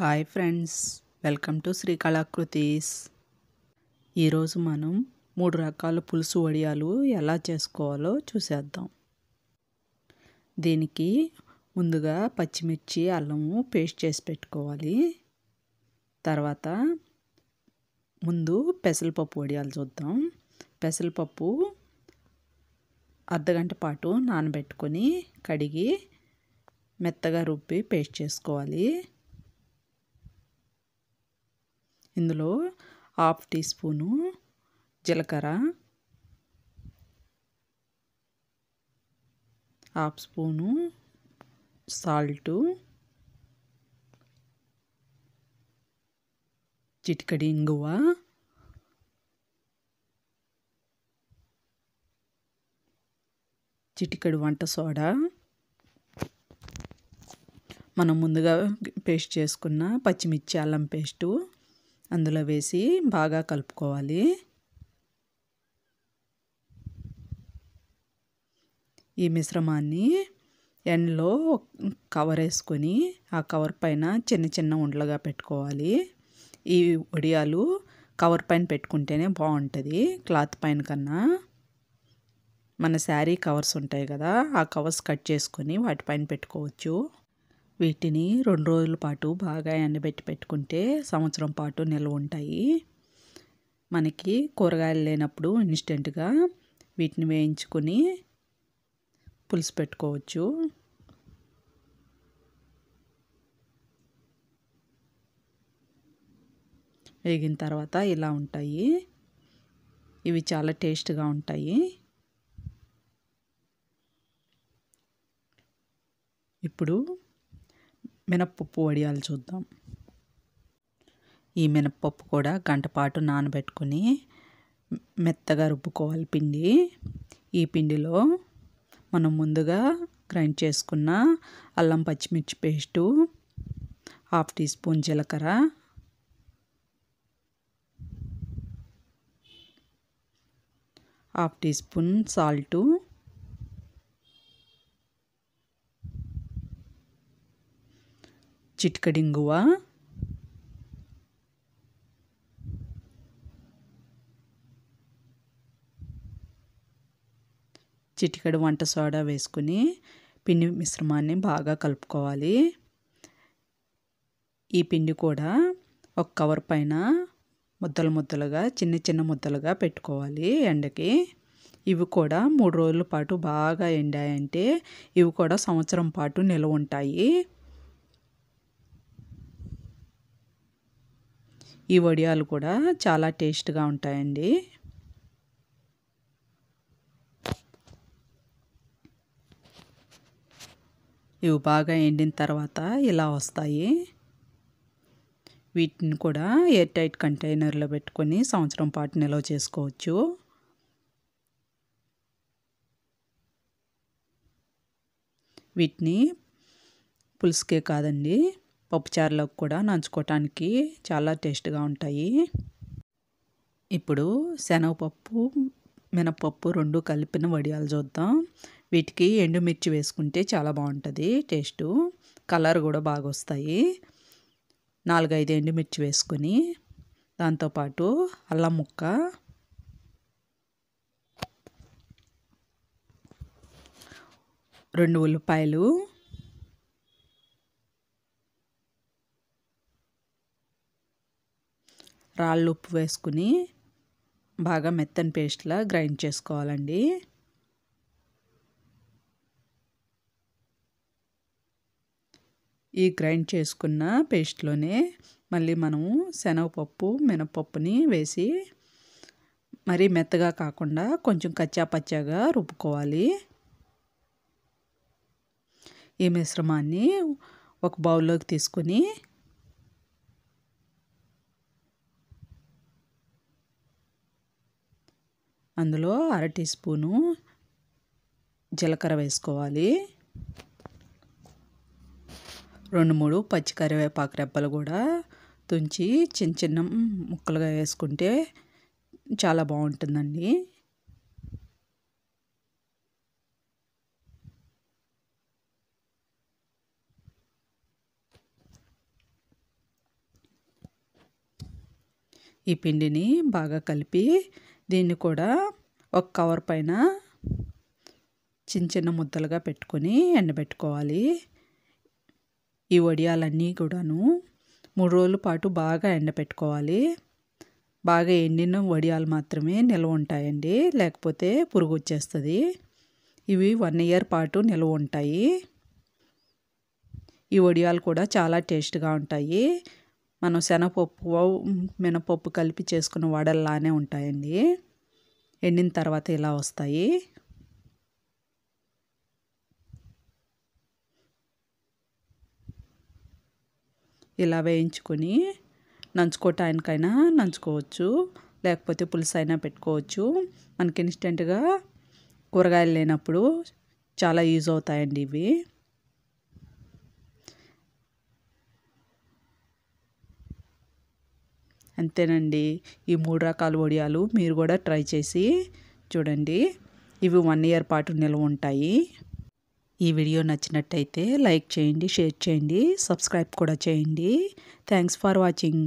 hi friends welcome to Shri Kalakrutis ఈరోజు మనం మూడు రకాల పులుసు వడియాలు ఎలా చేసుకోవాలో చూసేద్దాం దీనికి ముందుగా పచ్చిమిర్చి అల్లము పేస్ట్ చేసి పెట్టుకోవాలి తర్వాత ముందు పెసరపప్పు వడియాలు చూద్దాం పెసరపప్పు అర్ధగంట పాటు నానబెట్టుకొని కడిగి మెత్తగా రుబ్బి పేస్ట్ చేసుకోవాలి ఇందులో హాఫ్ టీ స్పూను జీలకర్ర హాఫ్ స్పూను సాల్టు చిటికడి ఇంగువ చిటికడి వంట సోడా మనం ముందుగా పేస్ట్ చేసుకున్న పచ్చిమిర్చి అల్లం పేస్టు అందులో వేసి బాగా కలుపుకోవాలి ఈ మిశ్రమాన్ని ఎండ్లో కవర్ వేసుకొని ఆ కవర్ పైన చిన్న చిన్న ఉండలుగా పెట్టుకోవాలి ఈ వడియాలు కవర్ పైన పెట్టుకుంటేనే బాగుంటుంది క్లాత్ పైన కన్నా మన శారీ కవర్స్ ఉంటాయి కదా ఆ కవర్స్ కట్ చేసుకొని వాటిపైన పెట్టుకోవచ్చు వీటిని రెండు రోజుల పాటు బాగా ఎండబెట్టి పెట్టుకుంటే సంవత్సరం పాటు నిల్వ ఉంటాయి మనకి కూరగాయలు లేనప్పుడు ఇన్స్టెంట్గా వీటిని వేయించుకొని పులుసు పెట్టుకోవచ్చు వేగిన తర్వాత ఇలా ఉంటాయి ఇవి చాలా టేస్ట్గా ఉంటాయి ఇప్పుడు మినప్పప్పు వడియాలు చూద్దాం ఈ మినప్పప్పు కూడా గంటపాటు నానబెట్టుకొని నానబెట్టుకుని మెత్తగా రుబ్బుకోవాలి పిండి ఈ పిండిలో మనం ముందుగా గ్రైండ్ చేసుకున్న అల్లం పచ్చిమిర్చి పేస్టు హాఫ్ టీ స్పూన్ జీలకర్ర హాఫ్ టీ స్పూన్ సాల్టు చిటికడింగువ చిటికడు వంట సోడా వేసుకుని పిండి మిశ్రమాన్ని బాగా కలుపుకోవాలి ఈ పిండి కూడా ఒక కవర్ పైన ముద్దలు ముద్దలుగా చిన్న చిన్న ముద్దలుగా పెట్టుకోవాలి ఎండకి ఇవి కూడా మూడు రోజుల పాటు బాగా ఎండాయంటే ఇవి కూడా సంవత్సరం పాటు నిల్వ ఉంటాయి ఈ వడియాలు కూడా చాలా టేస్ట్గా ఉంటాయండి ఇవి బాగా ఎండిన తర్వాత ఇలా వస్తాయి వీటిని కూడా ఎయిర్ టైట్ కంటైనర్లో పెట్టుకొని సంవత్సరం పాటు నిల్వ చేసుకోవచ్చు వీటిని పులుసుకే కాదండి పప్పుచారులకు కూడా నంచుకోవటానికి చాలా టేస్ట్గా ఉంటాయి ఇప్పుడు శనగపప్పు మినపప్పు రెండు కలిపిన వడియాలు చూద్దాం వీటికి ఎండుమిర్చి వేసుకుంటే చాలా బాగుంటుంది టేస్టు కలర్ కూడా బాగా వస్తాయి నాలుగైదు ఎండుమిర్చి వేసుకొని దాంతోపాటు అల్లం ముక్క రెండు ఉల్లిపాయలు రాళ్ళు ఉప్పు వేసుకుని బాగా మెత్తని పేస్ట్లా గ్రైండ్ చేసుకోవాలండి ఈ గ్రైండ్ చేసుకున్న పేస్ట్లోనే మళ్ళీ మనము శనగపప్పు మినపప్పుని వేసి మరీ మెత్తగా కాకుండా కొంచెం కచ్చాపచ్చాగా రుబ్బుకోవాలి ఈ మిశ్రమాన్ని ఒక బౌల్లోకి తీసుకుని అందులో అర టీ స్పూను జీలకర్ర వేసుకోవాలి రెండు మూడు పచ్చి కరివేపాకు రెబ్బలు కూడా తుంచి చిన్న చిన్న ముక్కలుగా వేసుకుంటే చాలా బాగుంటుందండి ఈ పిండిని బాగా కలిపి దీన్ని కూడా ఒక కవర్ పైన చిన్న చిన్న ముద్దలుగా పెట్టుకొని ఎండబెట్టుకోవాలి ఈ వడియాలన్నీ కూడాను మూడు రోజుల పాటు బాగా ఎండబెట్టుకోవాలి బాగా ఎండిన వడియాలు మాత్రమే నిల్వ ఉంటాయండి లేకపోతే పురుగు వచ్చేస్తుంది ఇవి వన్ ఇయర్ పాటు నిల్వ ఉంటాయి ఈ వడియాలు కూడా చాలా టేస్ట్గా ఉంటాయి మనం శనగపప్పు మినపప్పు కలిపి చేసుకున్న వడల్లానే ఉంటాయండి ఎండిన తర్వాత ఇలా వస్తాయి ఇలా వేయించుకొని నంచుకోవటానికైనా నంచుకోవచ్చు లేకపోతే పులుసు అయినా పెట్టుకోవచ్చు మనకి ఇన్స్టెంట్గా కూరగాయలు లేనప్పుడు చాలా యూజ్ అవుతాయండి ఇవి అంతేనండి ఈ మూడు రకాల వడియాలు మీరు కూడా ట్రై చేసి చూడండి ఇవి వన్ ఇయర్ పాటు నిల్వ ఉంటాయి ఈ వీడియో నచ్చినట్టయితే లైక్ చేయండి షేర్ చేయండి సబ్స్క్రైబ్ కూడా చేయండి థ్యాంక్స్ ఫర్ వాచింగ్